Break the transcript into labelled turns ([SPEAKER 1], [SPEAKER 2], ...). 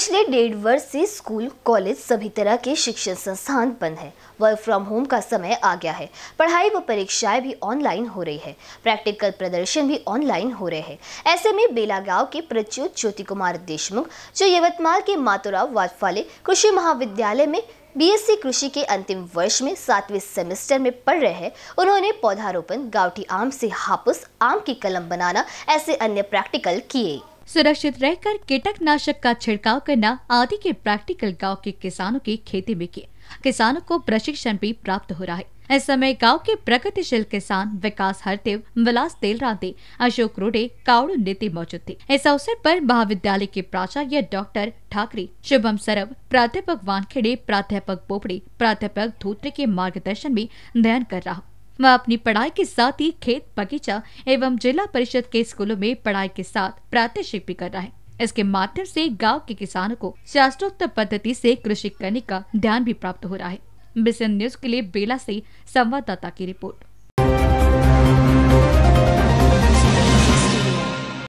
[SPEAKER 1] पिछले डेढ़ वर्ष से स्कूल कॉलेज सभी तरह के शिक्षण संस्थान बंद है वर्क फ्रॉम होम का समय आ गया है पढ़ाई व परीक्षाएं भी ऑनलाइन हो रही है प्रैक्टिकल प्रदर्शन भी ऑनलाइन हो रहे हैं ऐसे में बेलागांव के प्रच्युत ज्योति कुमार देशमुख जो यवतमाल के मातुराव वाजफाले कृषि महाविद्यालय में बीएससी कृषि के अंतिम वर्ष में सातवें सेमेस्टर में पढ़ रहे हैं उन्होंने पौधारोपण गांवटी आम से हापुस आम की कलम बनाना ऐसे अन्य प्रैक्टिकल किए सुरक्षित रहकर कीटकनाशक
[SPEAKER 2] का छिड़काव करना आदि के प्रैक्टिकल गाँव के किसानों की खेती में किए किसानों को प्रशिक्षण भी प्राप्त हो रहा है इस समय गांव के प्रगतिशील किसान विकास हरदेव विलास तेलराते अशोक रोडे कावड़ नीति मौजूद थे इस अवसर पर महाविद्यालय के प्राचार्य डॉक्टर ठाकरे शुभम सरव प्राध्यापक वानखेड़े प्राध्यापक बोपड़े प्राध्यापक धोत्रे के मार्गदर्शन में अध्ययन कर रहा वह अपनी पढ़ाई के साथ ही खेत बगीचा एवं जिला परिषद के स्कूलों में पढ़ाई के साथ प्रात्यक्षिक भी कर रहा है इसके माध्यम से गांव के किसानों को शास्त्रोक्त पद्धति से कृषि करने का ध्यान भी प्राप्त हो रहा है बिसन न्यूज के लिए बेला से संवाददाता की रिपोर्ट